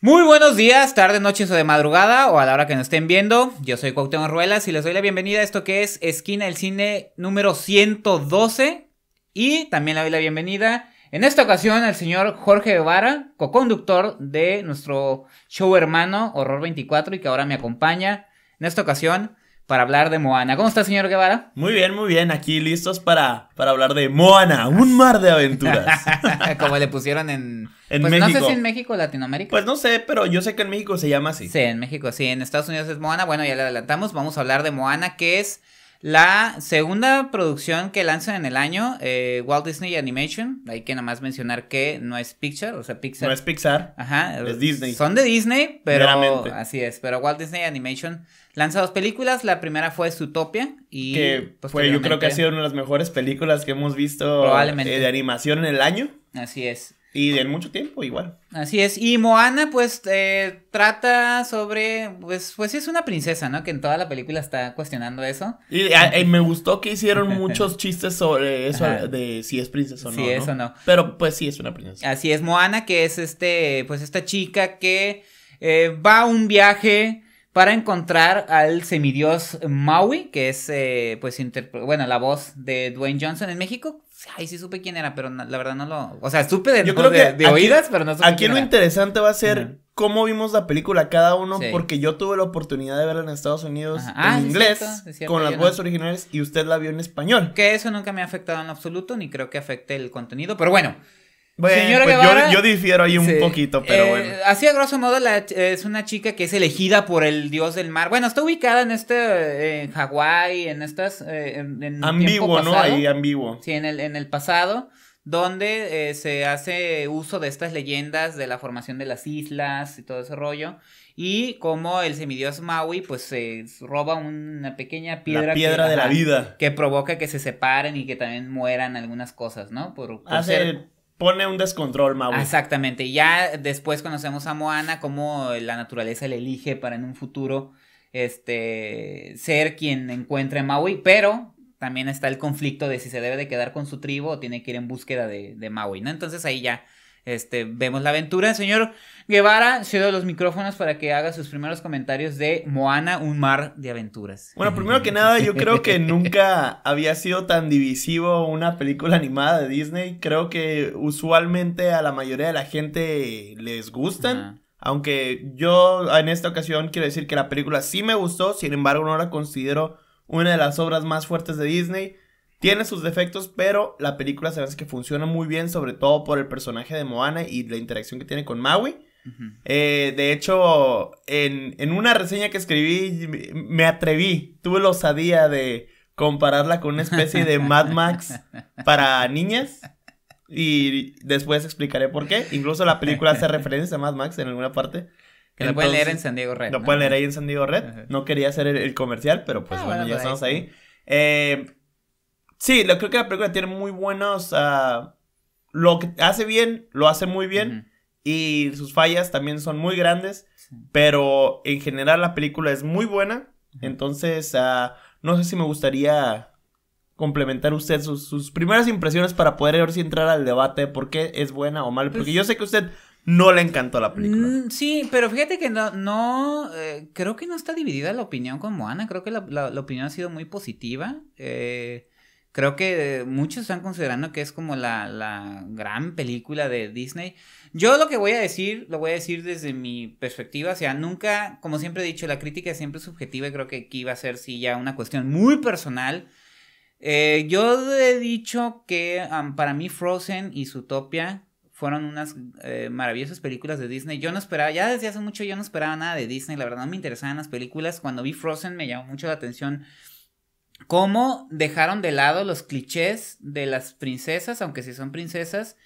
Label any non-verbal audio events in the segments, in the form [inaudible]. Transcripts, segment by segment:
Muy buenos días, tarde, noches o de madrugada o a la hora que nos estén viendo. Yo soy Cuauhtémoc Ruelas y les doy la bienvenida a esto que es Esquina del Cine número 112 y también le doy la bienvenida en esta ocasión al señor Jorge Guevara, co-conductor de nuestro show hermano Horror 24 y que ahora me acompaña en esta ocasión para hablar de Moana. ¿Cómo está, señor Guevara? Muy bien, muy bien. Aquí listos para, para hablar de Moana, un mar de aventuras. [laughs] Como le pusieron en, en México. Pues, no sé si en México o Latinoamérica. Pues no sé, pero yo sé que en México se llama así. Sí, en México, sí. En Estados Unidos es Moana. Bueno, ya le adelantamos. Vamos a hablar de Moana, que es la segunda producción que lanzan en el año, eh, Walt Disney Animation, hay que nada más mencionar que no es Pixar, o sea, Pixar. No es Pixar. Ajá, es eh, Disney. Son de Disney, pero así es, pero Walt Disney Animation lanza dos películas, la primera fue Zootopia y que pues, yo creo que ha sido una de las mejores películas que hemos visto eh, de animación en el año. Así es. Y de mucho tiempo igual. Así es. Y Moana, pues, eh, trata sobre. Pues, pues es una princesa, ¿no? Que en toda la película está cuestionando eso. Y eh, eh, me gustó que hicieron muchos [laughs] chistes sobre eso de si es princesa o no. ¿no? Pero pues sí es una princesa. Así es, Moana, que es este. Pues esta chica que va a un viaje para encontrar al semidios Maui, que es, pues, bueno, la voz de Dwayne Johnson en México, Ay, sí supe quién era, pero la verdad no lo. O sea, supe de, oídas, pero no supe. Aquí lo interesante va a ser cómo vimos la película cada uno, porque yo tuve la oportunidad de verla en Estados Unidos ah, en inglés, con las voces originales, y usted la vio en español. Que eso nunca me ha afectado en absoluto, ni creo que afecte el contenido, pero bueno. Bueno, pues, pues yo, yo, difiero ahí un poquito, pero eh, bueno. Así a grosso modo es una chica que es elegida por el dios del mar. Bueno, está ubicada en este, eh, en Hawái, en estas... Eh, en, ambiguo, ¿no? Ahí ambiguo. Sí, en el, en el pasado, donde se hace uso de estas leyendas de la formación de las islas y todo ese rollo. Y como el semidios Maui, pues se roba una pequeña piedra. La piedra de la vida. Que provoca que se separen y que también mueran algunas cosas, ¿no? Por, por pone un descontrol, Maui. Exactamente. Ya después conocemos a Moana, cómo la naturaleza le elige para en un futuro este ser quien encuentre Maui, pero también está el conflicto de si se debe de quedar con su tribu o tiene que ir en búsqueda de, de Maui, ¿no? Entonces ahí ya este, vemos la aventura. Señor Guevara, cedo los micrófonos para que haga sus primeros comentarios de Moana, un mar de aventuras. Bueno, primero que nada, yo creo que [laughs] nunca había sido tan divisivo una película animada de Disney. Creo que usualmente a la mayoría de la gente les gustan. Aunque yo en esta ocasión quiero decir que la película sí me gustó, sin embargo no la considero una de las obras más fuertes de Disney. Tiene sus defectos, pero la película se hace que funciona muy bien, sobre todo por el personaje de Moana y la interacción que tiene con Maui. Eh, de hecho, en, una reseña que escribí, me atreví, tuve la osadía de compararla con una especie de Mad Max [laughs] para niñas. Y después explicaré por qué. Incluso la película hace referencia a Mad Max en alguna parte. Que lo pueden leer en San Diego Red. Lo pueden leer ahí en San Diego Red. No quería hacer el, comercial, pero pues ah, bueno, ya pues estamos ahí. ahí. Eh, Sí, creo que la película tiene muy buenos. Ah, lo que hace bien, lo hace muy bien. Y sus fallas también son muy grandes. Pero en general la película es muy buena. Entonces, ah, no sé si me gustaría complementar usted sus, primeras impresiones para poder ver si entrar al debate de por qué es buena o mala. Porque pues yo sé que usted no le encantó la película. Mm, sí, pero fíjate que no, no eh, creo que no está dividida la opinión con Moana. Creo que la, la opinión ha sido muy positiva. Eh, Creo que muchos están considerando que es como la, gran película de Disney. Yo lo que voy a decir, lo voy a decir desde mi perspectiva. O sea, nunca, como siempre he dicho, la crítica es siempre subjetiva y creo que aquí va a ser, sí, ya una cuestión muy personal. Eh, yo he dicho que para mí Frozen y Zootopia fueron unas eh, maravillosas películas de Disney. Yo no esperaba, ya desde hace mucho yo no esperaba nada de Disney, la verdad no me interesaban las películas. Cuando vi Frozen me llamó mucho la atención cómo dejaron de lado los clichés de las princesas, aunque sí son princesas,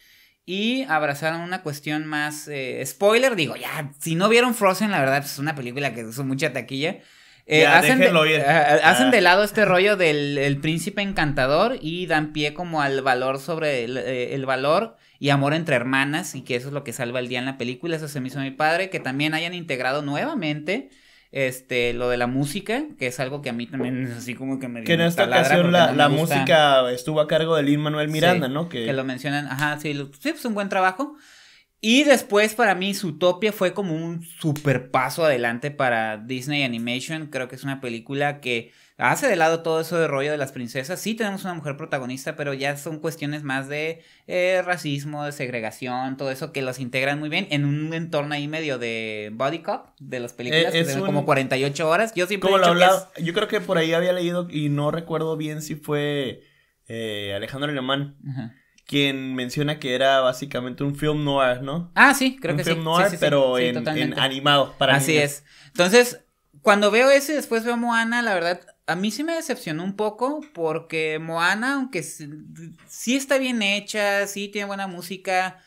y abrazaron una cuestión más... Eh, spoiler, digo, ya, si no vieron Frozen, la verdad, pues, es una película que es mucha taquilla. Eh, hacen, ah, ah, ah. de, lado este rollo del príncipe encantador y dan pie como al valor sobre el, eh, el, valor y amor entre hermanas y que eso es lo que salva el día en la película, eso se me hizo mi padre, que también hayan integrado nuevamente este, lo de la música, que es algo que a mí también es así como que me Que en esta ocasión la, música estuvo a cargo de Lin Manuel Miranda, ¿no? Que... lo mencionan, ajá, sí, sí, pues un buen trabajo. Y después para mí Topia fue como un super paso adelante para Disney Animation. Creo que es una película que hace de lado todo eso de rollo de las princesas. Sí tenemos una mujer protagonista, pero ya son cuestiones más de eh, racismo, de segregación, todo eso que los integran muy bien en un entorno ahí medio de body cop de las películas, eh, es como 48 horas. Yo siempre como he yo creo que por ahí había leído y no recuerdo bien si fue eh, Alejandro Leomán. quien menciona que era básicamente un film noir, ¿no? Ah, sí, creo que sí. noir, sí, sí, pero en, animado para Así es. Entonces, cuando veo ese, después veo Moana, la verdad, a mí sí me decepcionó un poco porque Moana, aunque sí está bien hecha, sí tiene buena música,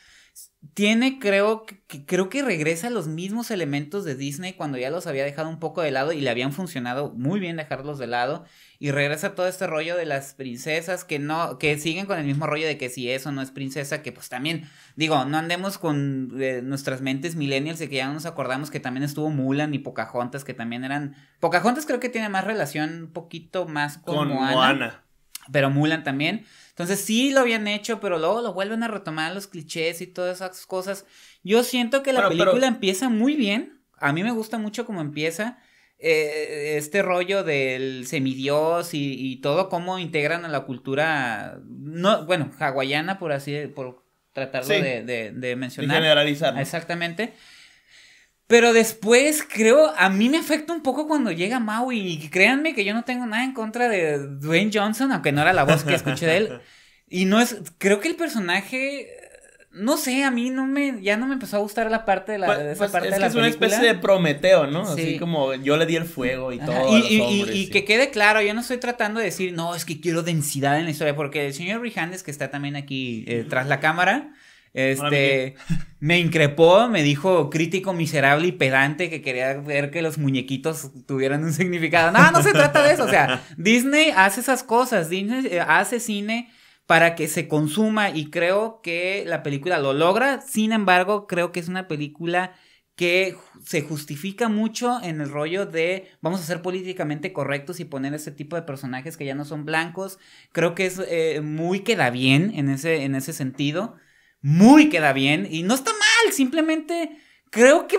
tiene creo que creo que regresa a los mismos elementos de Disney cuando ya los había dejado un poco de lado y le habían funcionado muy bien dejarlos de lado y regresa todo este rollo de las princesas que no, que siguen con el mismo rollo de que si eso no es princesa, que pues también, digo, no andemos con eh, nuestras mentes millennials de que ya nos acordamos que también estuvo Mulan y Pocahontas, que también eran, Pocahontas creo que tiene más relación un poquito más con, Moana, Pero Mulan también. Entonces sí lo habían hecho, pero luego lo vuelven a retomar los clichés y todas esas cosas. Yo siento que la película empieza muy bien. A mí me gusta mucho cómo empieza. Eh, este rollo del semidios y, todo, cómo integran a la cultura, no, bueno, hawaiana, por así, por tratarlo de, de, mencionar. generalizar. Exactamente. Pero después creo, a mí me afecta un poco cuando llega Maui. Y créanme que yo no tengo nada en contra de Dwayne Johnson, aunque no era la voz que escuché de él. [laughs] Y no es, creo que el personaje no sé, a mí no me, ya no me empezó a gustar la parte de la, pues, esa pues, parte es es una especie de Prometeo, ¿no? Así como yo le di el fuego y todo. Y, que quede claro, yo no estoy tratando de decir, no, es que quiero densidad en la historia, porque el señor Rijandes, que está también aquí eh, tras la cámara, este, [laughs] me increpó, me dijo crítico, miserable y pedante que quería ver que los muñequitos tuvieran un significado. No, no se trata de eso. O sea, Disney hace esas cosas. Disney eh, hace cine para que se consuma y creo que la película lo logra. Sin embargo, creo que es una película que se justifica mucho en el rollo de vamos a ser políticamente correctos y poner ese tipo de personajes que ya no son blancos. Creo que es eh, muy queda bien en ese, en ese sentido. Muy queda bien y no está mal, simplemente creo que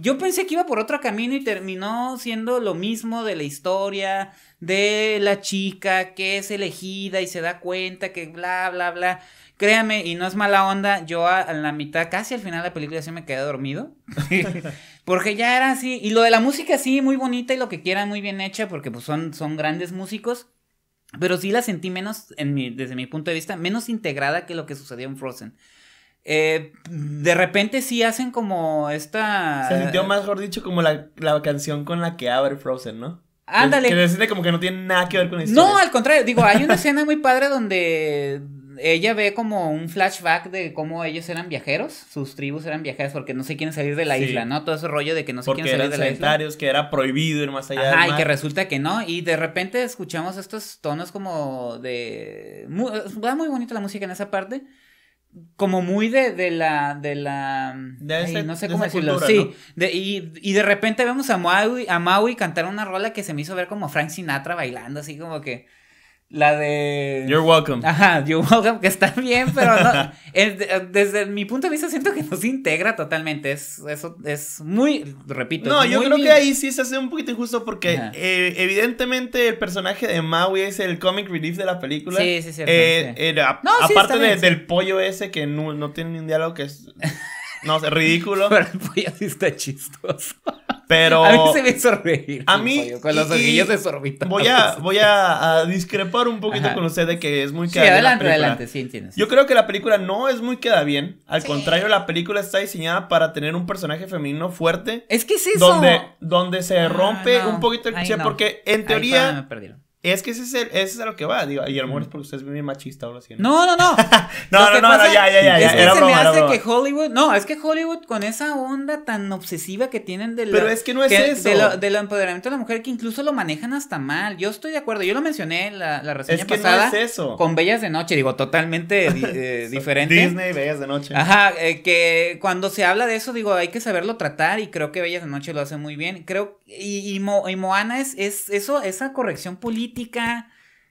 yo pensé que iba por otro camino y terminó siendo lo mismo de la historia de la chica que es elegida y se da cuenta que bla bla bla. Créame, y no es mala onda, yo a, la mitad, casi al final de la película sí me quedé dormido. [laughs] porque ya era así. Y lo de la música sí, muy bonita y lo que quiera muy bien hecha, porque pues son, son grandes músicos. Pero sí la sentí menos, en desde mi punto de vista, menos integrada que lo que sucedió en Frozen. Eh, de repente sí hacen como esta. Se sintió mejor dicho, como la, canción con la que abre Frozen, ¿no? Ándale. Que, como que no tiene nada que ver con la No, al contrario. Digo, hay una escena muy padre donde ella ve como un flashback de cómo ellos eran viajeros, sus tribus eran viajeros porque no se quieren salir de la isla, ¿no? Todo ese rollo de que no se quieren salir de la isla. que era prohibido ir más allá Ajá, y que resulta que no, y de repente escuchamos estos tonos como de... va muy bonita la música en esa parte, como muy de, de la. De la no sé cómo decirlo. sí. y, y, de repente vemos a Maui, a Maui cantar una rola que se me hizo ver como Frank Sinatra bailando, así como que. La de. You're welcome. Ajá, You're welcome, que está bien, pero no, [laughs] desde mi punto de vista siento que no se integra totalmente. Es, eso es muy. Repito. No, yo creo que ahí sí se hace un poquito injusto porque eh, evidentemente el personaje de Maui es el comic relief de la película. Sí, sí, eh, sí. aparte del pollo ese que no, tiene ni un diálogo que es. [laughs] No, sé, ridículo. Pero el pollo sí está chistoso. Pero. A mí se me A mí. con los ojillos desorbitados. Voy a, voy a, discrepar un poquito con usted de que es muy queda sí, adelante, adelante, sí entiendes. Yo creo que la película no es muy queda bien. Al contrario, la película está diseñada para tener un personaje femenino fuerte. Es que es eso. Donde, donde se ah, rompe un poquito el cliché, porque en teoría. Es que ese es, ese es a lo que va, digo, y a lo mejor es porque usted es bien machista o algo No, no, no. no, [laughs] no, no, no, ya, ya, ya. Es que se me hace que Hollywood, no, es que Hollywood con esa onda tan obsesiva que tienen del... Pero es que no es eso. del empoderamiento de la mujer que incluso lo manejan hasta mal. Yo estoy de acuerdo, yo lo mencioné la, la reseña pasada. es eso. Con Bellas de Noche, digo, totalmente [laughs] eh, diferente. Disney, Bellas de Noche. Ajá, eh, que cuando se habla de eso, digo, hay que saberlo tratar y creo que Bellas de Noche lo hace muy bien. Creo, y, Moana es, es eso, esa corrección política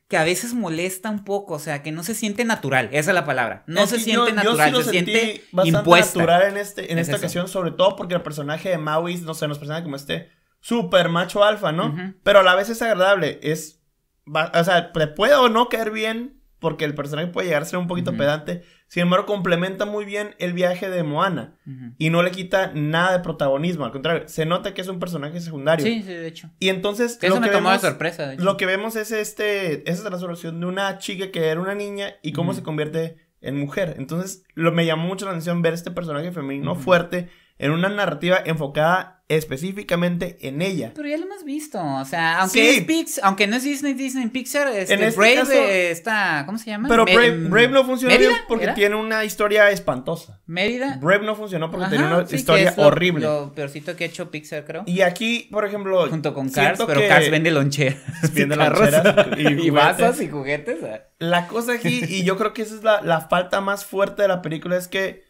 que a veces molesta un poco, o sea, que no se siente natural, esa es la palabra. No se siente natural, yo se siente bastante natural en este en esta ocasión, sobre todo porque el personaje de Maui, no sé, nos presenta como este super macho alfa, ¿no? Pero a la vez es agradable, es o sea, le puede o no caer bien porque el personaje puede llegar a ser un poquito pedante. Sin embargo, complementa muy bien el viaje de Moana y no le quita nada de protagonismo. Al contrario, se nota que es un personaje secundario. Sí, sí, de hecho. Y entonces. Que eso me de sorpresa. De Lo que vemos es este, esa transformación de una chica que era una niña y cómo se convierte en mujer. Entonces, lo, me llamó mucho la atención ver este personaje femenino fuerte en una narrativa enfocada específicamente en ella. Pero ya lo hemos visto, o sea, aunque, es Pix, aunque no es Disney, Disney Pixar, este, en este Brave caso, está, ¿cómo se llama? Pero mm, Brave, no funcionó bien porque tiene una historia espantosa. Mérida. Brave no funcionó porque tiene una historia horrible. Lo peorcito que ha hecho Pixar, creo. Y aquí, por ejemplo, junto con Cars, pero Cars vende loncheras, [laughs] vende loncheras y, [laughs] y vasos y juguetes. ¿eh? La cosa aquí y yo creo que esa es la, la falta más fuerte de la película es que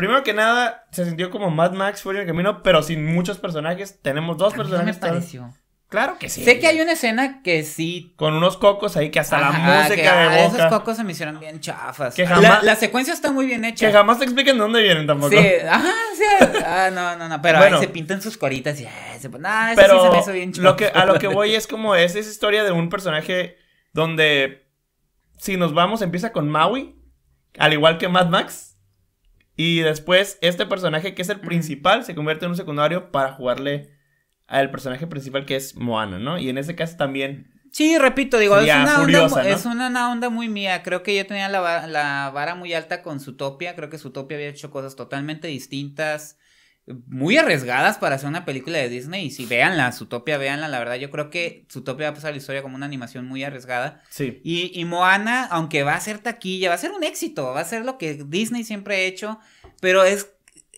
Primero que nada, se sintió como Mad Max fuera en el Camino, pero sin muchos personajes. Tenemos dos a personajes. Mí no me pareció. Claro que sí. Sé que hay una escena que sí. Con unos cocos ahí que hasta la música ah, de boca. Esos cocos se me hicieron bien chafas. la, secuencia está muy bien hecha. Que jamás te expliquen dónde vienen tampoco. Sí. Ajá, sí. Ah, ah no, no, no. Pero ahí se pintan sus coritas y. Ah, se, ponen. pero sí se bien a lo que voy es como es esa historia de un personaje donde. Si nos vamos, empieza con Maui. Al igual que Mad Max. Y después, este personaje que es el principal se convierte en un secundario para jugarle al personaje principal que es Moana, ¿no? Y en ese caso también. Sí, repito, digo, es una, onda, es una, onda, muy mía. Creo que yo tenía la, la vara muy alta con Zootopia. Creo que Zootopia había hecho cosas totalmente distintas muy arriesgadas para hacer una película de Disney. Y si véanla, Zootopia, véanla. La verdad, yo creo que Zootopia va a pasar la historia como una animación muy arriesgada. Sí. Y, Moana, aunque va a ser taquilla, va a ser un éxito. Va a ser lo que Disney siempre ha hecho. Pero es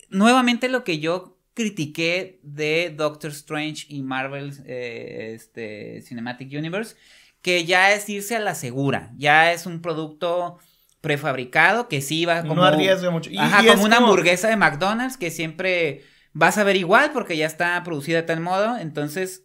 nuevamente lo que yo critiqué de Doctor Strange y Marvel eh, este, Cinematic Universe. Que ya es irse a la segura. Ya es un producto prefabricado que sí va como... No mucho. como una hamburguesa de McDonald's que siempre vas a ver igual porque ya está producida de tal modo, entonces...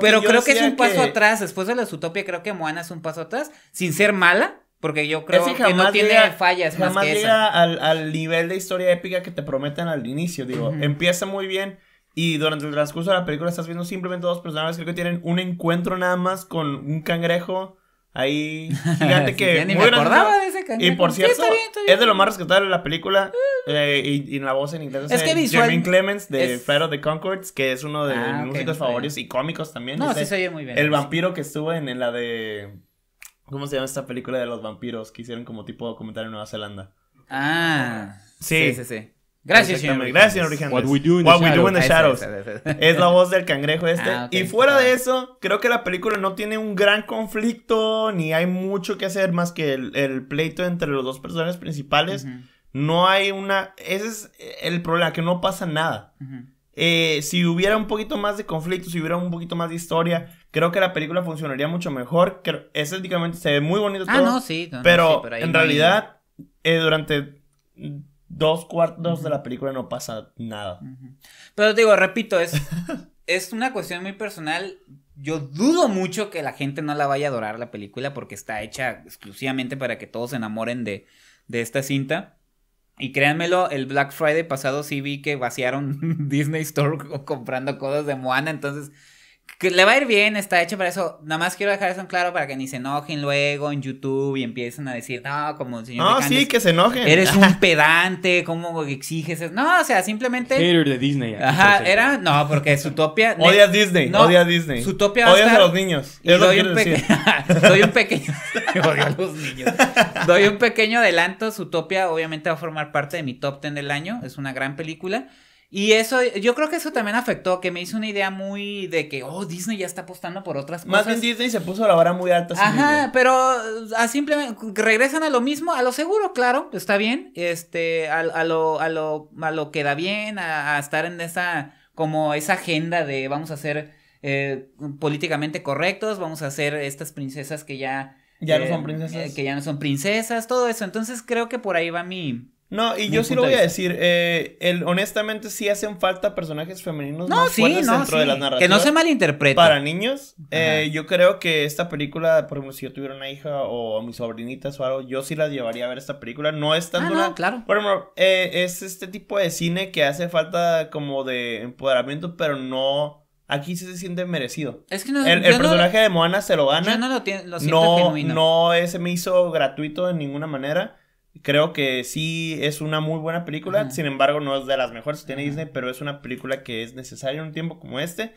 pero creo que es un paso atrás, después de la utopía creo que Moana es un paso atrás, sin ser mala, porque yo creo que, no tiene fallas más que Al, al, nivel de historia épica que te prometen al inicio, digo, empieza muy bien... Y durante el transcurso de la película estás viendo simplemente dos personajes, creo que tienen un encuentro nada más con un cangrejo ahí [laughs] gigante que muy acordaba de ese Y por cierto, es de lo más rescatable de la película eh, y, la voz en inglés es, que de es... of the Concords, que es uno de mis ah, músicos favoritos y cómicos también. No, este, se oye muy bien. El vampiro que estuvo en, la de ¿cómo se llama esta película de los vampiros que hicieron como tipo documental en Nueva Zelanda? Ah. sí, sí. sí. Gracias, señor. Gracias, señor What we do in the, shadows. es la voz del cangrejo [laughs] este. Ah, y fuera de eso, creo que la película no tiene un gran conflicto, ni hay mucho que hacer más que el, pleito entre los dos personajes principales. No hay una... Ese es el problema, que no pasa nada. Eh, si hubiera un poquito más de conflicto, si hubiera un poquito más de historia, creo que la película funcionaría mucho mejor. estéticamente se ve muy bonito. Ah, todo, no, sí. No, pero, sí, pero en realidad, eh, durante dos cuartos de la película no pasa nada. Pero digo, repito, es, [laughs] es una cuestión muy personal. Yo dudo mucho que la gente no la vaya a adorar la película porque está hecha exclusivamente para que todos se enamoren de, de esta cinta. Y créanmelo, el Black Friday pasado sí vi que vaciaron [laughs] Disney Store [laughs] comprando cosas de Moana, entonces que le va a ir bien, está hecho para eso. Nada más quiero dejar eso en claro para que ni se enojen luego en YouTube y empiecen a decir, no, como No, sí, que se enojen. Eres un [laughs] pedante, ¿cómo exiges eso? No, o sea, simplemente. Hater de Disney. Ajá, era. No, porque Zootopia. [laughs] odia Disney, odia a Disney. Zootopia. Odias a, los niños. [laughs] doy, un decir. doy un pequeño. odia a los niños. Doy un pequeño adelanto. Zootopia, obviamente, va a formar parte de mi top ten del año. Es una gran película. Y eso, yo creo que eso también afectó, que me hizo una idea muy de que, oh, Disney ya está apostando por otras cosas. Más bien Disney se puso la hora muy alta. Ajá, pero a simplemente regresan a lo mismo, a lo seguro, claro, está bien, este, a, a lo, a lo, a lo que da bien, a, estar en esa, como esa agenda de vamos a ser eh, políticamente correctos, vamos a ser estas princesas que ya... Ya no eh, son princesas. que ya no son princesas, todo eso. Entonces creo que por ahí va mi no, y yo sí lo voy a decir. Eh, el, honestamente, sí hacen falta personajes femeninos más fuertes dentro de la narrativa. Que no se malinterprete. Para niños, eh, yo creo que esta película, por ejemplo, si yo tuviera una hija o a mis sobrinitas o algo, yo sí las llevaría a ver esta película. No es tan ah, No, claro. Por ejemplo, eh, es este tipo de cine que hace falta como de empoderamiento, pero no aquí sí se siente merecido. Es que no, el, el personaje de Moana se lo gana. Yo no lo, lo siento no, No se me hizo gratuito de ninguna manera. Creo que sí es una muy buena película, sin embargo no es de las mejores que tiene Disney, pero es una película que es necesaria en un tiempo como este,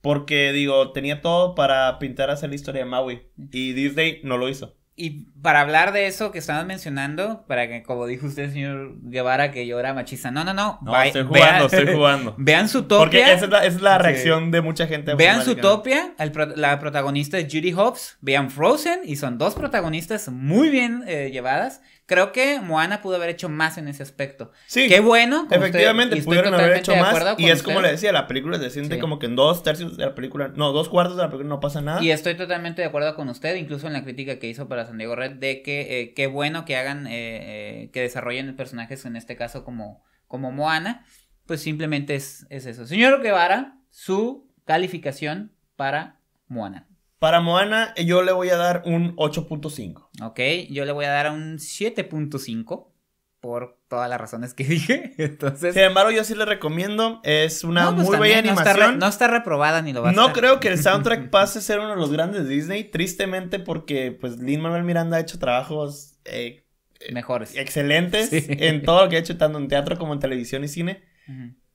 porque digo, tenía todo para pintar hacer la historia de Maui y Disney no lo hizo. Y para hablar de eso que estaban mencionando, para que, como dijo usted, señor Guevara, que yo era machista. No, no, no. no estoy jugando, vean, estoy jugando. [laughs] Vean su topia. Porque esa es la, es la reacción de mucha gente. Vean su topia. la protagonista es Judy Hobbs. Vean Frozen. Y son dos protagonistas muy bien eh, llevadas. Creo que Moana pudo haber hecho más en ese aspecto. Sí. Qué bueno. Efectivamente, pudieron haber hecho más. Y es como le decía, la película se siente como que en dos tercios de la película, no, dos cuartos de la película no pasa nada. Y estoy totalmente de acuerdo con usted, incluso en la crítica que hizo para Red de que eh, qué bueno que hagan, eh, eh, que desarrollen personajes, en este caso como, como Moana, pues simplemente es, es eso. Señor Guevara, su calificación para Moana. Para Moana yo le voy a dar un 8.5. Ok, yo le voy a dar un 7.5 por todas las razones que [laughs] dije. Entonces. Sin embargo, yo sí le recomiendo. Es una pues muy bella no animación. Está no está, reprobada ni lo va a No creo que el soundtrack [laughs] pase a ser uno de los grandes de Disney. Tristemente, porque pues Lin Manuel Miranda ha hecho trabajos eh, eh, mejores. Excelentes. En todo lo que ha hecho, tanto en teatro como en televisión y cine.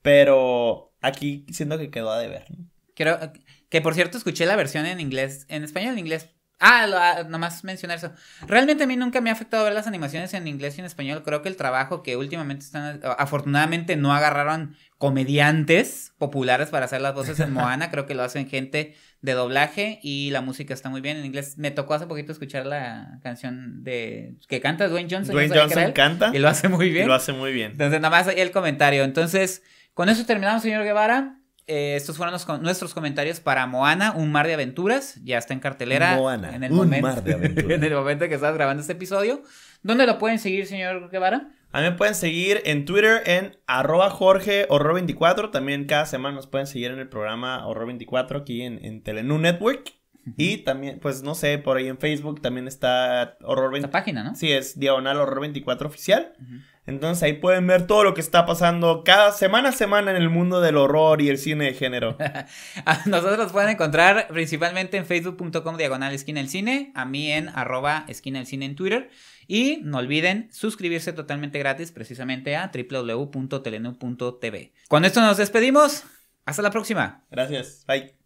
Pero aquí siento que quedó a deber. Creo. Que por cierto, escuché la versión en inglés. En español en inglés Ah, ah, nomás mencionar eso. Realmente a mí nunca me ha afectado ver las animaciones en inglés y en español. Creo que el trabajo que últimamente están. Eh, afortunadamente no agarraron comediantes populares para hacer las voces en [laughs] Moana. Creo que lo hacen gente de doblaje y la música está muy bien en inglés. Me tocó hace poquito escuchar la canción de que canta Dwayne Johnson. Dwayne Johnson canta. Y lo hace muy bien. Lo hace muy bien. Entonces, nomás más el comentario. Entonces, con eso terminamos, señor Guevara. Eh, estos fueron nuestros comentarios para Moana, un mar de aventuras. Ya está en cartelera. Moana, en el un momento, mar de [laughs] aventuras. en el momento que estás grabando este episodio. ¿Dónde lo pueden seguir, señor Guevara? A mí me pueden seguir en Twitter en arroba Jorge 24. También cada semana nos pueden seguir en el programa Horror 24 aquí en, Telenú Network. Y también, pues no sé, por ahí en Facebook también está Horror 24. página, ¿no? Sí, es Diagonal Horror 24 Oficial. Entonces ahí pueden ver todo lo que está pasando cada semana a semana en el mundo del horror y el cine de género. [laughs] Ah, nosotros los pueden encontrar principalmente en facebook.com diagonal esquina el cine, a mí en arroba esquina el cine en Twitter. Y no olviden suscribirse totalmente gratis precisamente a www.telenu.tv. Con esto nos despedimos. Hasta la próxima. Gracias. Bye.